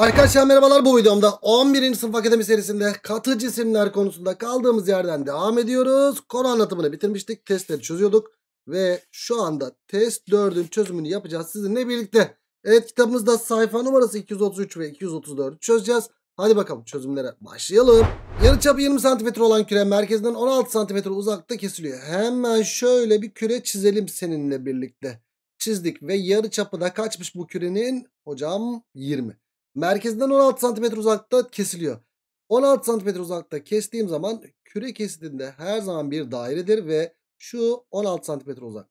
Arkadaşlar merhabalar bu videomda 11. sınıf akademi serisinde katı cisimler konusunda kaldığımız yerden devam ediyoruz. Konu anlatımını bitirmiştik. Testleri çözüyorduk. Ve şu anda test 4'ün çözümünü yapacağız sizinle birlikte. Evet kitabımızda sayfa numarası 233 ve 234 çözeceğiz. Hadi bakalım çözümlere başlayalım. Yarı çapı 20 cm olan küre merkezinden 16 cm uzakta kesiliyor. Hemen şöyle bir küre çizelim seninle birlikte. Çizdik ve yarı çapı da kaçmış bu kürenin? Hocam 20. Merkezinden 16 cm uzakta kesiliyor. 16 cm uzakta kestiğim zaman küre kesitinde her zaman bir dairedir ve şu 16 cm uzak.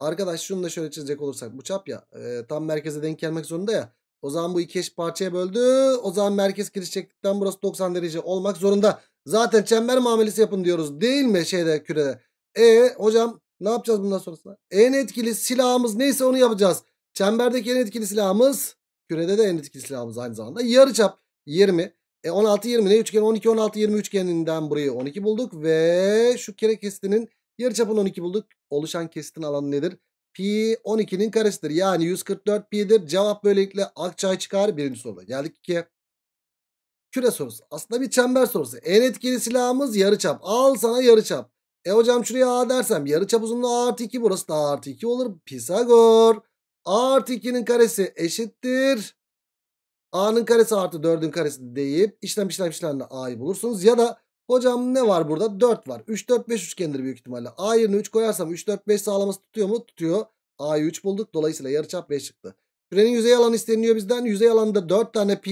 Arkadaş şunu da şöyle çizecek olursak bu çap ya e, tam merkeze denk gelmek zorunda ya. O zaman bu iki eşit parçaya böldü. O zaman merkez kirişçeklikten burası 90 derece olmak zorunda. Zaten çember muamelesi yapın diyoruz değil mi şeyde kürede? E hocam ne yapacağız bundan sonrasında? En etkili silahımız neyse onu yapacağız. Çemberdeki en etkili silahımız Kürede de en etkili silahımız aynı zamanda. Yarı çap 20. E 16 20 ne üçgen 12 16 20 üçgeninden burayı 12 bulduk ve şu kere kesitinin yarı çapını 12 bulduk. Oluşan kesitin alanı nedir? Pi 12'nin karesidir. Yani 144 pi'dir. Cevap böylelikle akçay çıkar. Birinci soruda geldik ki Küre sorusu. Aslında bir çember sorusu. En etkili silahımız yarı çap. Al sana yarı çap. E hocam şuraya A dersem çap uzunluğu A artı 2 burası da A artı 2 olur. Pisagor. A artı 2'nin karesi eşittir. A'nın karesi artı 4'ün karesi deyip işlem işlem işlemle A'yı bulursunuz. Ya da hocam ne var burada? 4 var. 3, 4, 5 üçgendir büyük ihtimalle. A yerine 3 koyarsam 3, 4, 5 sağlaması tutuyor mu? Tutuyor. A'yı 3 bulduk. Dolayısıyla yarıçap 5 çıktı. Kürenin yüzey alanı isteniyor bizden. Yüzey alanında 4 tane pi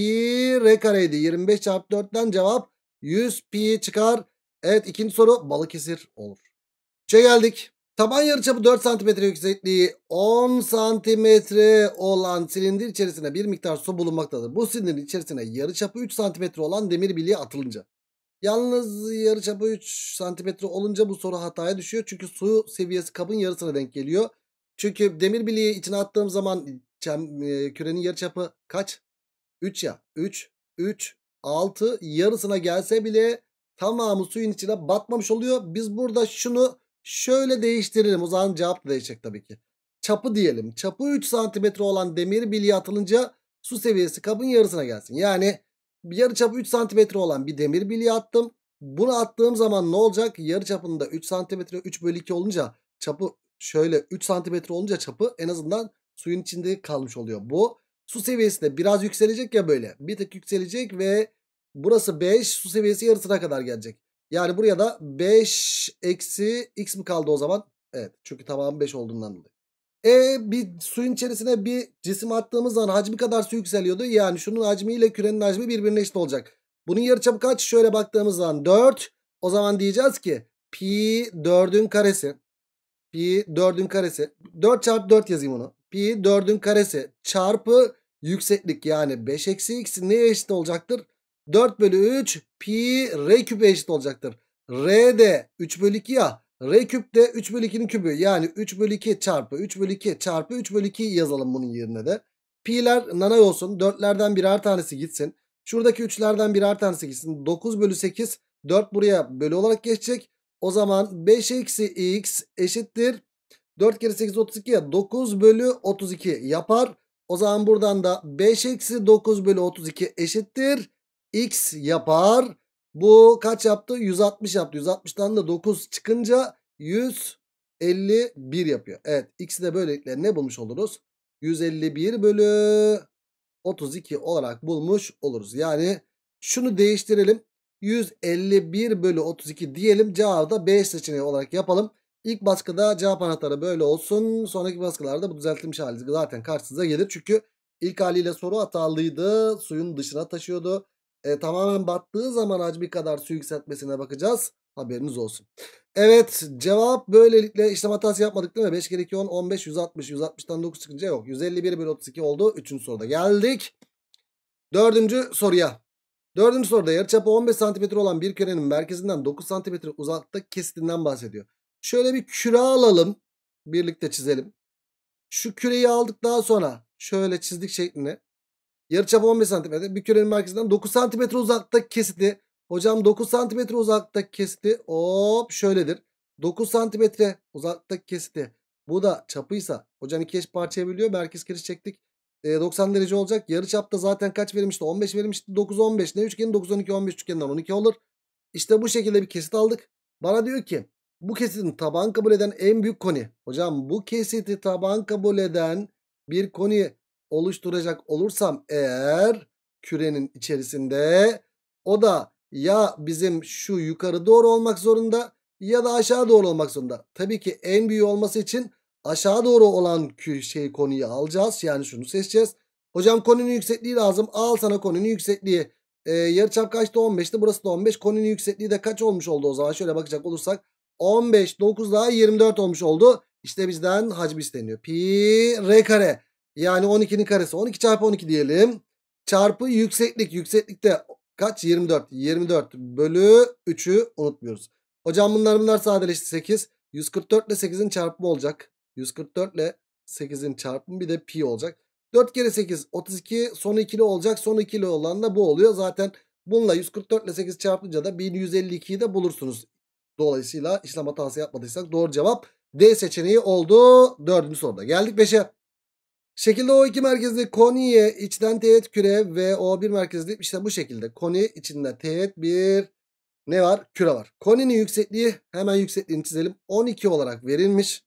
r kareydi. 25 çarpı 4'ten cevap 100 pi çıkar. Evet ikinci soru balık Balıkesir olur. 3'e geldik. Taban yarıçapı 4 cm yüksekliği 10 cm olan silindir içerisinde bir miktar su bulunmaktadır. Bu silindirin içerisine yarıçapı 3 cm olan demir bilye atılınca. Yalnız yarıçapı 3 cm olunca bu soru hataya düşüyor. Çünkü su seviyesi kabın yarısına denk geliyor. Çünkü demir bilyeyi içine attığım zaman e, kürenin yarıçapı kaç? 3 ya. 3, 3, 6 yarısına gelse bile tamamı suyun içine batmamış oluyor. Biz burada şunu Şöyle değiştirelim. O zaman cevap değişecek tabii ki. Çapı diyelim. Çapı 3 santimetre olan demir bilye atılınca su seviyesi kabın yarısına gelsin. Yani yarı çapı 3 santimetre olan bir demir bilye attım. Bunu attığım zaman ne olacak? Yarı çapında 3 santimetre 3 bölü 2 olunca çapı şöyle 3 santimetre olunca çapı en azından suyun içinde kalmış oluyor. Bu su seviyesi de biraz yükselecek ya böyle. Bir tık yükselecek ve burası 5 su seviyesi yarısına kadar gelecek. Yani buraya da 5 eksi x mi kaldı o zaman? Evet çünkü tamamı 5 olduğundan dolayı. E bir suyun içerisine bir cisim attığımız zaman hacmi kadar su yükseliyordu. Yani şunun hacmi ile kürenin hacmi birbirine eşit olacak. Bunun yarıçap kaç? Şöyle baktığımız zaman 4. O zaman diyeceğiz ki pi 4'ün karesi. Pi 4'ün karesi. 4 çarpı 4 yazayım onu. Pi 4'ün karesi çarpı yükseklik yani 5 eksi x neye eşit olacaktır? 4 bölü 3 pi r küpe eşit olacaktır. R de 3 bölü 2 ya. R küp de 3 bölü 2'nin kübü. Yani 3 bölü 2 çarpı 3 bölü 2 çarpı 3 bölü 2 yazalım bunun yerine de. Pi'ler nanay olsun. 4'lerden birer tanesi gitsin. Şuradaki 3'lerden birer tanesi gitsin. 9 bölü 8 4 buraya bölü olarak geçecek. O zaman 5 eksi x eşittir. 4 kere 8 32 ya 9 bölü 32 yapar. O zaman buradan da 5 eksi 9 bölü 32 eşittir x yapar. Bu kaç yaptı? 160 yaptı. 160'tan da 9 çıkınca 151 yapıyor. Evet x'i de böylelikle ne bulmuş oluruz? 151 bölü 32 olarak bulmuş oluruz. Yani şunu değiştirelim. 151 bölü 32 diyelim. Cevabı da B seçeneği olarak yapalım. İlk baskıda cevap anahtarı böyle olsun. Sonraki baskılarda bu düzeltilmiş hali zaten karşınıza gelir. Çünkü ilk haliyle soru hatalıydı. Suyun dışına taşıyordu e, tamamen battığı zaman hacmi kadar su yükseltmesine bakacağız. Haberiniz olsun. Evet cevap böylelikle işlem hatası yapmadık değil mi? 5 kere 2 10 15 160 160'tan 9 çıkınca yok. 151 bölü 32 oldu. 3. soruda geldik. 4. soruya. 4. soruda yarıçapı 15 cm olan bir kürenin merkezinden 9 cm uzakta kesitinden bahsediyor. Şöyle bir küre alalım. Birlikte çizelim. Şu küreyi aldık daha sonra şöyle çizdik şeklinde. Yarıçapı 15 cm. Bir kürenin merkezinden 9 cm uzaktaki kesiti. Hocam 9 cm uzaktaki kesiti hop şöyledir. 9 cm uzaktaki kesiti. Bu da çapıysa hocam iki eş parçaya biliyor. Merkez kiriş çektik. E, ee, 90 derece olacak. Yarıçapta zaten kaç verilmişti? 15 verilmişti. 9 15 ne üçgeni 9 12 15 üçgeninden 12 olur. İşte bu şekilde bir kesit aldık. Bana diyor ki bu kesitin taban kabul eden en büyük koni. Hocam bu kesiti taban kabul eden bir koni oluşturacak olursam eğer kürenin içerisinde o da ya bizim şu yukarı doğru olmak zorunda ya da aşağı doğru olmak zorunda. Tabii ki en büyük olması için aşağı doğru olan şey konuyu alacağız. Yani şunu seçeceğiz. Hocam konunun yüksekliği lazım. Al sana konunun yüksekliği. Ee, yarıçap kaçtı? 15'ti. Burası da 15. Konunun yüksekliği de kaç olmuş oldu o zaman? Şöyle bakacak olursak 15 9 daha 24 olmuş oldu. İşte bizden hacmi isteniyor. Pi r kare. Yani 12'nin karesi 12 çarpı 12 diyelim. Çarpı yükseklik. Yükseklikte kaç? 24. 24 bölü 3'ü unutmuyoruz. Hocam bunlar bunlar sadeleşti 8. 144 ile 8'in çarpımı olacak. 144 ile 8'in çarpımı bir de pi olacak. 4 kere 8 32 son ikili olacak. Son ikili olan da bu oluyor. Zaten bununla 144 ile 8 çarpınca da 1152'yi de bulursunuz. Dolayısıyla işlem hatası yapmadıysak doğru cevap D seçeneği oldu. Dördüncü soruda geldik 5'e. Şekilde O2 merkezli Koni'ye içten teğet küre ve O1 merkezli işte bu şekilde. Koni içinde teğet bir ne var? Küre var. Koni'nin yüksekliği hemen yüksekliğini çizelim. 12 olarak verilmiş.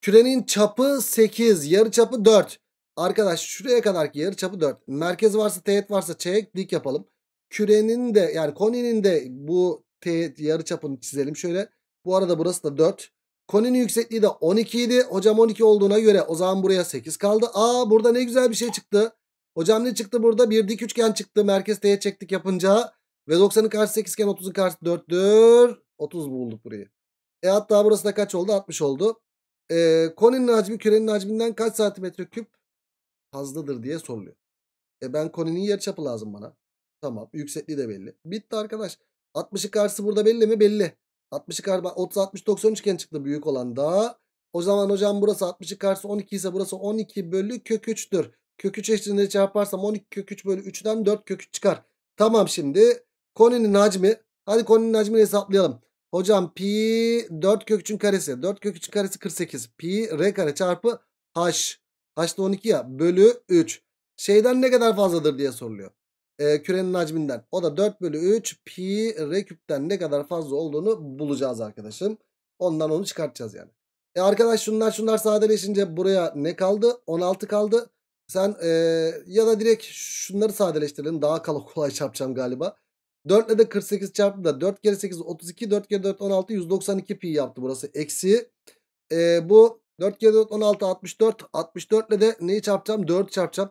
Kürenin çapı 8. Yarı çapı 4. Arkadaş şuraya kadarki yarı çapı 4. Merkez varsa teğet varsa çeyrek dik yapalım. Kürenin de yani koninin de bu teğet yarı çapını çizelim. Şöyle bu arada burası da 4. Koninin yüksekliği de 12 idi. Hocam 12 olduğuna göre o zaman buraya 8 kaldı. Aa burada ne güzel bir şey çıktı. Hocam ne çıktı burada? Bir dik üçgen çıktı. Merkez T'ye çektik yapınca. Ve 90'ın karşı 8 iken 30'ın karşı 4'tür. 30 bulduk burayı. E hatta burası da kaç oldu? 60 oldu. E, koninin hacmi kürenin hacminden kaç santimetre küp fazladır diye soruluyor. E ben koninin yarıçapı lazım bana. Tamam yüksekliği de belli. Bitti arkadaş. 60'ın karşısı burada belli mi? Belli. 60'ı kar 30 60 90 üçgen çıktı büyük olan da. O zaman hocam burası 60'ı karşı 12 ise burası 12 bölü kök 3'tür. Kök 3 eşliğinde çarparsam 12 kök 3 bölü 3'den 4 kök 3 çıkar. Tamam şimdi koninin hacmi. Hadi koninin hacmini hesaplayalım. Hocam pi 4 kök 3'ün karesi. 4 kök 3'ün karesi 48. Pi r kare çarpı h. H da 12 ya bölü 3. Şeyden ne kadar fazladır diye soruluyor e, kürenin hacminden. O da 4 bölü 3 pi r küpten ne kadar fazla olduğunu bulacağız arkadaşım. Ondan onu çıkartacağız yani. E arkadaş şunlar şunlar sadeleşince buraya ne kaldı? 16 kaldı. Sen e, ya da direkt şunları sadeleştirelim. Daha kolay çarpacağım galiba. 4 ile de 48 çarptı da 4 kere 8 32 4 kere 4 16 192 pi yaptı burası. Eksi e, bu 4 kere 4 16 64 64 ile de neyi çarpacağım? 4 çarpacağım.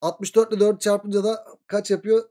64 ile 4 çarpınca da kaç yapıyor?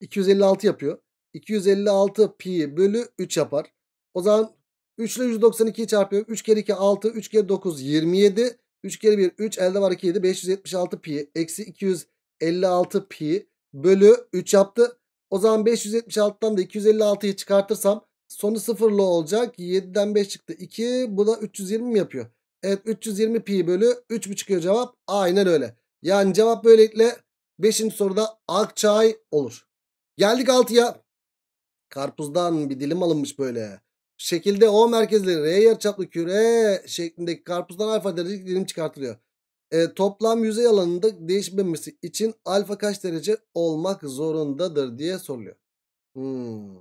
256 yapıyor. 256 pi bölü 3 yapar. O zaman 3 ile 192'yi çarpıyor. 3 kere 2 6, 3 kere 9 27, 3 kere 1 3 elde var 2 7 576 pi eksi 256 pi bölü 3 yaptı. O zaman 576'dan da 256'yı çıkartırsam sonu sıfırlı olacak. 7'den 5 çıktı 2 bu da 320 mi yapıyor? Evet 320 pi bölü 3 mü çıkıyor cevap? Aynen öyle. Yani cevap böylelikle 5. soruda Akçay olur. Geldik 6'ya. Karpuzdan bir dilim alınmış böyle. Şekilde O merkezli R yarıçaplı küre şeklindeki karpuzdan alfa derecelik dilim çıkartılıyor. E, toplam yüzey alanında değişmemesi için alfa kaç derece olmak zorundadır diye soruluyor. Hmm.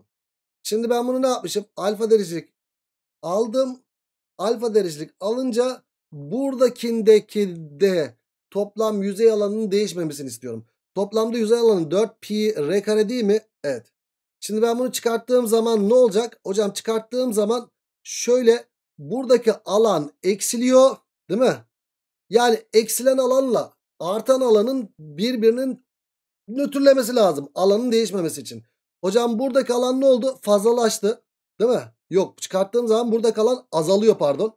Şimdi ben bunu ne yapmışım? Alfa derecelik aldım. Alfa derecelik alınca buradakindeki de toplam yüzey alanının değişmemesini istiyorum. Toplamda yüzey alanı 4 pi r kare değil mi? Evet. Şimdi ben bunu çıkarttığım zaman ne olacak? Hocam çıkarttığım zaman şöyle buradaki alan eksiliyor değil mi? Yani eksilen alanla artan alanın birbirinin nötrlemesi lazım. Alanın değişmemesi için. Hocam buradaki alan ne oldu? Fazlalaştı. Değil mi? Yok çıkarttığım zaman burada kalan azalıyor pardon.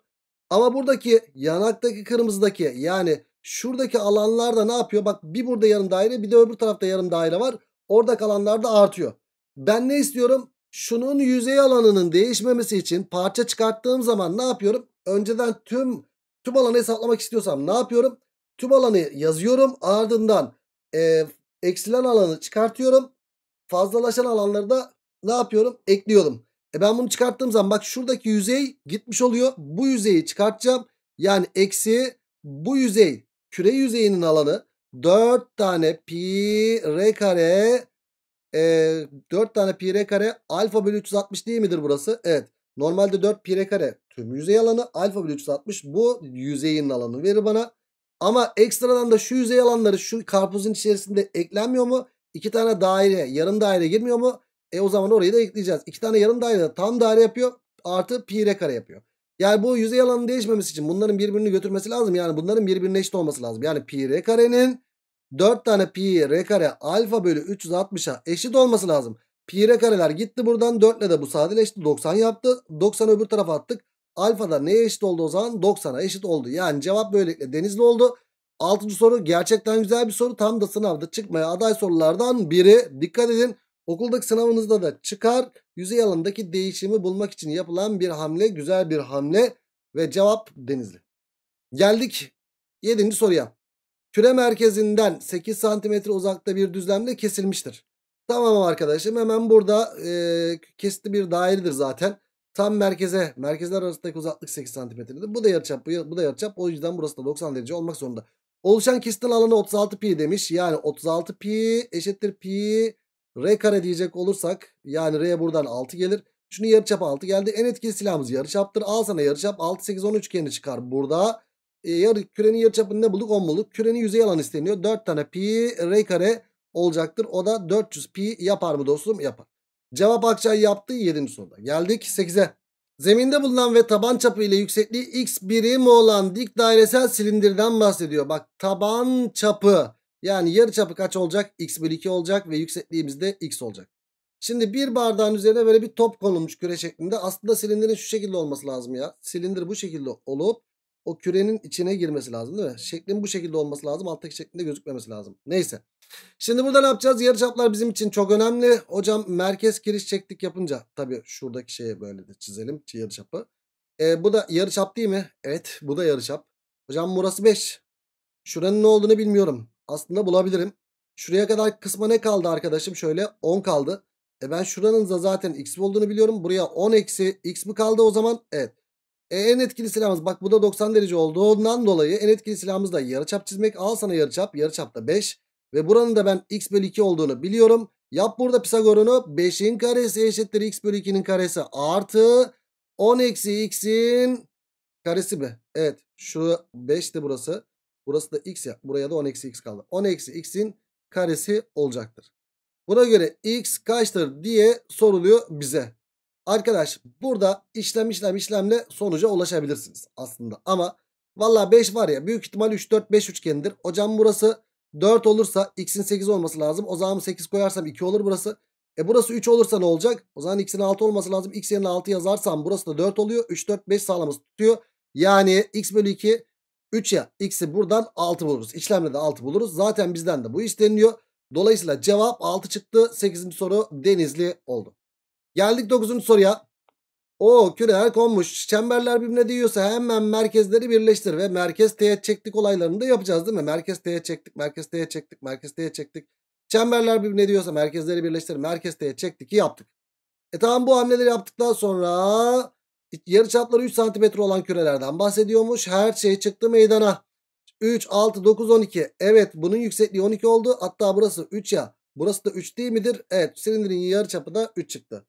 Ama buradaki yanaktaki kırmızıdaki yani Şuradaki alanlarda ne yapıyor? Bak bir burada yarım daire bir de öbür tarafta yarım daire var. Oradaki da artıyor. Ben ne istiyorum? Şunun yüzey alanının değişmemesi için parça çıkarttığım zaman ne yapıyorum? Önceden tüm tüm alanı hesaplamak istiyorsam ne yapıyorum? Tüm alanı yazıyorum. Ardından e, eksilen alanı çıkartıyorum. Fazlalaşan alanları da ne yapıyorum? Ekliyorum. E ben bunu çıkarttığım zaman bak şuradaki yüzey gitmiş oluyor. Bu yüzeyi çıkartacağım. Yani eksi bu yüzey küre yüzeyinin alanı 4 tane pi r kare e, 4 tane pi r kare alfa bölü 360 değil midir burası? Evet. Normalde 4 pi r kare tüm yüzey alanı alfa bölü 360 bu yüzeyin alanı verir bana. Ama ekstradan da şu yüzey alanları şu karpuzun içerisinde eklenmiyor mu? İki tane daire yarım daire girmiyor mu? E o zaman orayı da ekleyeceğiz. İki tane yarım daire tam daire yapıyor artı pi r kare yapıyor. Yani bu yüzey alanı değişmemesi için bunların birbirini götürmesi lazım. Yani bunların birbirine eşit olması lazım. Yani pi r karenin 4 tane pi r kare alfa bölü 360'a eşit olması lazım. Pi r kareler gitti buradan 4 ile de bu sadeleşti 90 yaptı. 90 öbür tarafa attık. Alfa da neye eşit oldu o zaman? 90'a eşit oldu. Yani cevap böylelikle denizli oldu. Altıncı soru gerçekten güzel bir soru. Tam da sınavda çıkmaya aday sorulardan biri. Dikkat edin. Okuldaki sınavınızda da çıkar. Yüzey alanındaki değişimi bulmak için yapılan bir hamle. Güzel bir hamle. Ve cevap denizli. Geldik 7. soruya. Küre merkezinden 8 santimetre uzakta bir düzlemde kesilmiştir. Tamam arkadaşım hemen burada e, kesitli bir dairedir zaten. Tam merkeze, merkezler arasındaki uzaklık 8 santimetredir. Bu da yarıçap, bu da yarıçap. O yüzden burası da 90 derece olmak zorunda. Oluşan kesitin alanı 36 pi demiş. Yani 36 pi eşittir pi R kare diyecek olursak yani R'ye buradan 6 gelir. Şunu yarıçap 6 geldi. En etkili silahımız yarıçaptır. Al sana yarıçap 6 8 10 üçgeni çıkar burada. E, yarı, kürenin yarıçapını ne bulduk? 10 bulduk. Kürenin yüzey alanı isteniyor. 4 tane pi R kare olacaktır. O da 400 pi yapar mı dostum? Yapar. Cevap Akçay yaptı 7. soruda. Geldik 8'e. Zeminde bulunan ve taban çapı ile yüksekliği x birim olan dik dairesel silindirden bahsediyor. Bak taban çapı yani yarıçapı kaç olacak? X bölü 2 olacak ve yüksekliğimiz de X olacak. Şimdi bir bardağın üzerine böyle bir top konulmuş küre şeklinde. Aslında silindirin şu şekilde olması lazım ya. Silindir bu şekilde olup o kürenin içine girmesi lazım değil mi? Şeklin bu şekilde olması lazım. Alttaki şeklinde gözükmemesi lazım. Neyse. Şimdi burada ne yapacağız? Yarıçaplar bizim için çok önemli. Hocam merkez kiriş çektik yapınca tabii şuradaki şeye böyle de çizelim yarıçapı. E, bu da yarıçap değil mi? Evet bu da yarıçap. Hocam burası 5. Şuranın ne olduğunu bilmiyorum aslında bulabilirim. Şuraya kadar kısma ne kaldı arkadaşım? Şöyle 10 kaldı. E ben şuranın da zaten x olduğunu biliyorum. Buraya 10 eksi x mi kaldı o zaman? Evet. E en etkili silahımız bak bu da 90 derece olduğundan dolayı en etkili silahımız da yarıçap çizmek. Al sana yarıçap. Yarıçap da 5. Ve buranın da ben x bölü 2 olduğunu biliyorum. Yap burada Pisagor'unu 5'in karesi eşittir x bölü 2'nin karesi artı 10 eksi x'in karesi mi? Evet şu 5'ti burası. Burası da x ya. Buraya da 10 eksi x kaldı. 10 eksi x'in karesi olacaktır. Buna göre x kaçtır diye soruluyor bize. Arkadaş burada işlem işlem işlemle sonuca ulaşabilirsiniz aslında. Ama valla 5 var ya büyük ihtimal 3 4 5 üçgenidir. Hocam burası 4 olursa x'in 8 olması lazım. O zaman 8 koyarsam 2 olur burası. E burası 3 olursa ne olacak? O zaman x'in 6 olması lazım. x yerine 6 yazarsam burası da 4 oluyor. 3 4 5 sağlaması tutuyor. Yani x bölü 2 3 ya x'i buradan 6 buluruz. İşlemle de 6 buluruz. Zaten bizden de bu isteniliyor. Dolayısıyla cevap 6 çıktı. 8. soru denizli oldu. Geldik 9. soruya. O küreler konmuş. Çemberler birbirine değiyorsa hemen merkezleri birleştir ve merkez teğet çektik olaylarını da yapacağız değil mi? Merkez teğet çektik, merkez teğet çektik, merkez teğet çektik. Çemberler birbirine diyorsa merkezleri birleştir, merkez teğet çektik yaptık. E tamam bu hamleleri yaptıktan sonra yarıçapları 3 cm olan kürelerden bahsediyormuş. Her şey çıktı meydana. 3, 6, 9, 12. Evet bunun yüksekliği 12 oldu. Hatta burası 3 ya. Burası da 3 değil midir? Evet silindirin yarı çapı da 3 çıktı.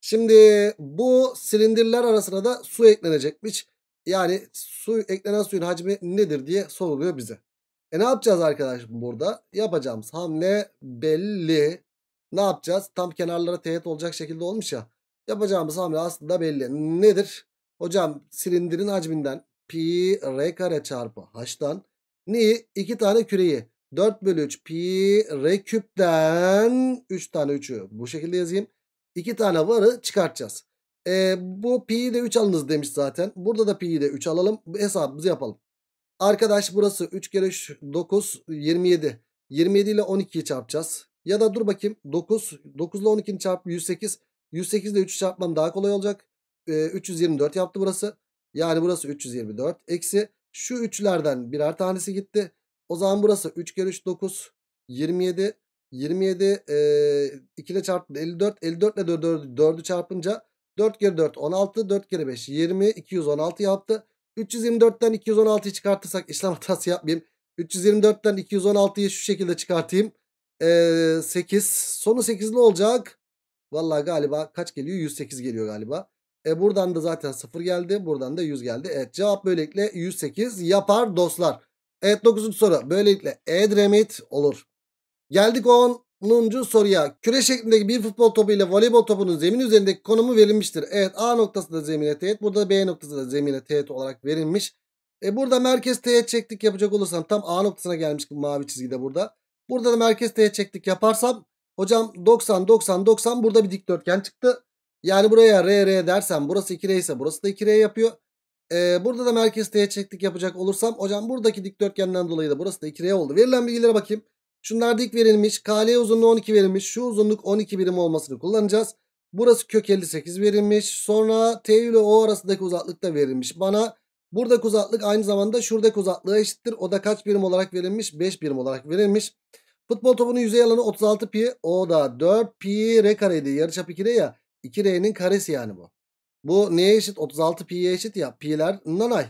Şimdi bu silindirler arasına da su eklenecekmiş. Yani su eklenen suyun hacmi nedir diye soruluyor bize. E ne yapacağız arkadaşım burada? Yapacağımız hamle belli. Ne yapacağız? Tam kenarlara teğet olacak şekilde olmuş ya. Yapacağımız hamle aslında belli. Nedir? Hocam silindirin hacminden pi r kare çarpı h'dan neyi? iki tane küreyi 4 bölü 3 pi r küpten 3 tane 3'ü bu şekilde yazayım. 2 tane varı çıkartacağız. E, bu pi'yi de 3 alınız demiş zaten. Burada da pi'yi de 3 alalım. Hesabımızı yapalım. Arkadaş burası 3 kere 3 9 27. 27 ile 12'yi çarpacağız. Ya da dur bakayım 9 9 ile 12'nin çarp 108. 108 ile 3'ü çarpmam daha kolay olacak. E, 324 yaptı burası. Yani burası 324. Eksi şu üçlerden birer tanesi gitti. O zaman burası 3 kere 3 9. 27. 27 e, 2 ile çarptı 54. 54 ile 4'ü çarpınca 4 kere 4 16. 4 kere 5 20. 216 yaptı. 324'ten 216'yı çıkartırsak işlem hatası yapmayayım. 324'ten 216'yı şu şekilde çıkartayım. E, 8. Sonu 8'li olacak. Vallahi galiba kaç geliyor? 108 geliyor galiba. E buradan da zaten 0 geldi. Buradan da 100 geldi. Evet cevap böylelikle 108 yapar dostlar. Evet 9. soru. Böylelikle Edremit olur. Geldik 10. soruya. Küre şeklindeki bir futbol topu ile voleybol topunun zemin üzerindeki konumu verilmiştir. Evet A noktası da zemine teğet. Burada B noktası da zemine teğet olarak verilmiş. E burada merkez teğet çektik yapacak olursam tam A noktasına gelmiş mavi çizgide burada. Burada da merkez teğet çektik yaparsam Hocam 90 90 90 burada bir dikdörtgen çıktı. Yani buraya R R dersen burası 2R ise burası da 2R yapıyor. Ee, burada da merkez T'ye çektik yapacak olursam hocam buradaki dikdörtgenden dolayı da burası da 2R oldu. Verilen bilgilere bakayım. Şunlar dik verilmiş. KL uzunluğu 12 verilmiş. Şu uzunluk 12 birim olmasını kullanacağız. Burası kök 58 verilmiş. Sonra T ile O arasındaki uzaklık da verilmiş. Bana buradaki uzaklık aynı zamanda şuradaki uzaklığa eşittir. O da kaç birim olarak verilmiş? 5 birim olarak verilmiş. Futbol topunun yüzey alanı 36 pi. O da 4 pi r kareydi. Yarıçap 2 r ya. 2 r'nin karesi yani bu. Bu neye eşit? 36 pi'ye eşit ya. Pi'ler nanay.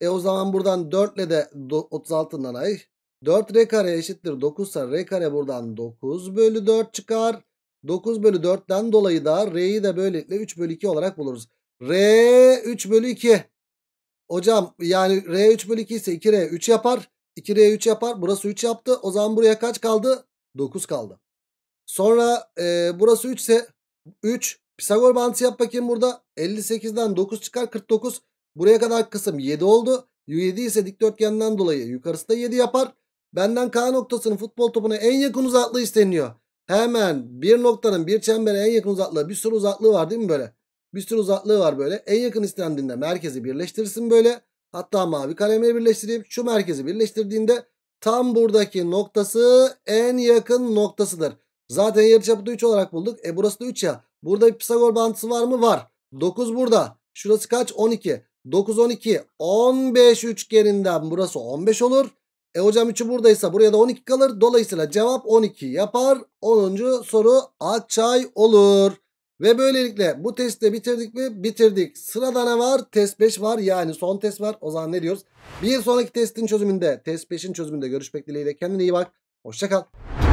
E o zaman buradan 4 ile de 36 nanay. 4 r kare eşittir 9 ise r kare buradan 9 bölü 4 çıkar. 9 bölü 4'ten dolayı da r'yi de böylelikle 3 bölü 2 olarak buluruz. r 3 bölü 2. Hocam yani r 3 bölü 2 ise 2r 3 yapar. 2R 3 yapar. Burası 3 yaptı. O zaman buraya kaç kaldı? 9 kaldı. Sonra e, burası 3 ise 3. Pisagor bağıntısı yap bakayım burada. 58'den 9 çıkar 49. Buraya kadar kısım 7 oldu. 7 ise dikdörtgenden dolayı yukarısı da 7 yapar. Benden K noktasının futbol topuna en yakın uzaklığı isteniyor. Hemen bir noktanın bir çembere en yakın uzaklığı bir sürü uzaklığı var değil mi böyle? Bir sürü uzaklığı var böyle. En yakın istendiğinde merkezi birleştirirsin böyle. Hatta mavi kalemle birleştireyim. Şu merkezi birleştirdiğinde tam buradaki noktası en yakın noktasıdır. Zaten yarıçapı da 3 olarak bulduk. E burası da 3 ya. Burada bir Pisagor bağıntısı var mı? Var. 9 burada. Şurası kaç? 12. 9, 12. 15 üçgeninden burası 15 olur. E hocam 3'ü buradaysa buraya da 12 kalır. Dolayısıyla cevap 12 yapar. 10. soru açay olur. Ve böylelikle bu testi de bitirdik mi? Bitirdik. Sırada ne var? Test 5 var. Yani son test var. O zaman ne diyoruz? Bir sonraki testin çözümünde, test 5'in çözümünde görüşmek dileğiyle. Kendine iyi bak. Hoşçakal.